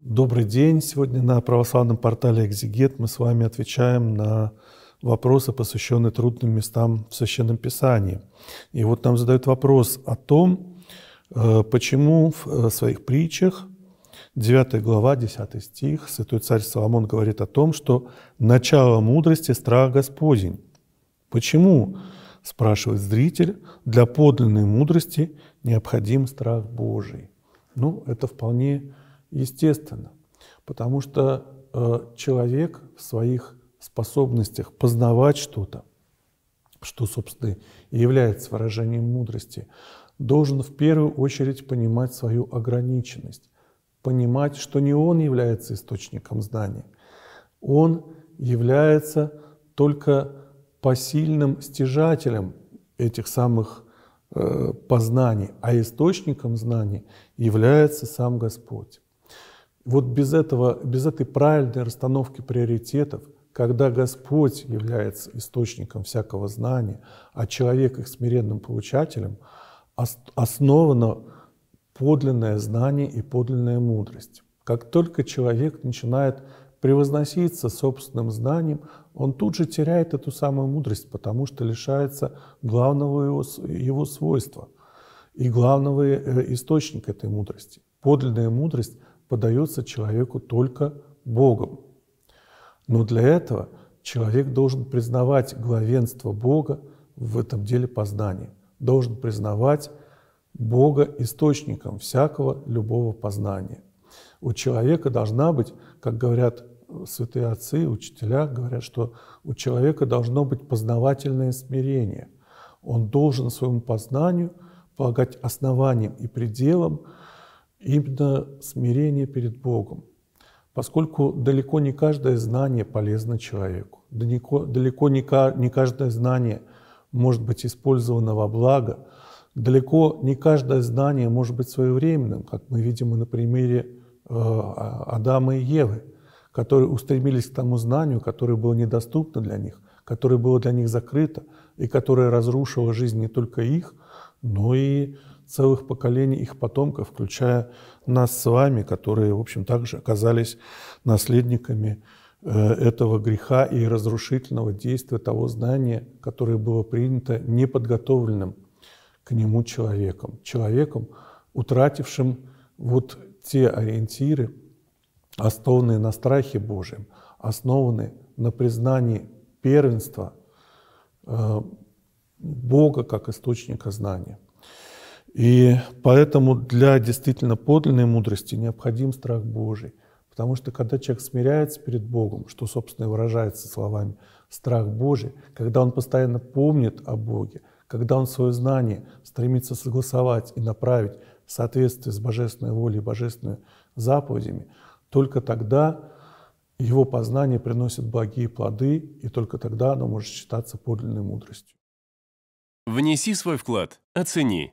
Добрый день. Сегодня на православном портале «Экзигет» мы с вами отвечаем на вопросы, посвященные трудным местам в Священном Писании. И вот нам задают вопрос о том, э, почему в э, своих притчах 9 глава, 10 стих, Святой Царь Соломон говорит о том, что «начало мудрости – страх Господень». Почему, спрашивает зритель, для подлинной мудрости необходим страх Божий? Ну, это вполне естественно, потому что э, человек в своих способностях познавать что-то, что, собственно, и является выражением мудрости, должен в первую очередь понимать свою ограниченность, понимать, что не он является источником знаний, он является только посильным стяжателем этих самых э, познаний, а источником знаний является сам Господь. Вот без, этого, без этой правильной расстановки приоритетов, когда Господь является источником всякого знания, а человек их смиренным получателем, основано подлинное знание и подлинная мудрость. Как только человек начинает превозноситься собственным знанием, он тут же теряет эту самую мудрость, потому что лишается главного его, его свойства и главного э, источника этой мудрости. Подлинная мудрость подается человеку только Богом. Но для этого человек должен признавать главенство Бога в этом деле познания, должен признавать Бога источником всякого любого познания. У человека должна быть, как говорят э, святые отцы, учителя, говорят, что у человека должно быть познавательное смирение. Он должен своему познанию полагать основанием и пределом именно смирение перед Богом. Поскольку далеко не каждое знание полезно человеку, далеко, далеко не, каждое знание может быть использовано во благо, далеко не каждое знание может быть своевременным, как мы видим и на примере э, а, Адама и Евы, которые устремились к тому знанию, которое было недоступно для них, которое было для них закрыто и которое разрушило жизнь не только их, но и целых поколений их потомков, включая нас с вами, которые, в общем, также оказались наследниками э, этого греха и разрушительного действия того знания, которое было принято неподготовленным к нему человеком, человеком, утратившим вот те ориентиры, основанные на страхе Божьем, основанные на признании первенства э, Бога как источника знания. И поэтому для действительно подлинной мудрости необходим страх Божий. Потому что когда человек смиряется перед Богом, что, собственно, и выражается словами «страх Божий», когда он постоянно помнит о Боге, когда он свое знание стремится согласовать и направить в соответствии с божественной волей и божественными заповедями, только тогда его познание приносит благие плоды, и только тогда оно может считаться подлинной мудростью. Внеси свой вклад, оцени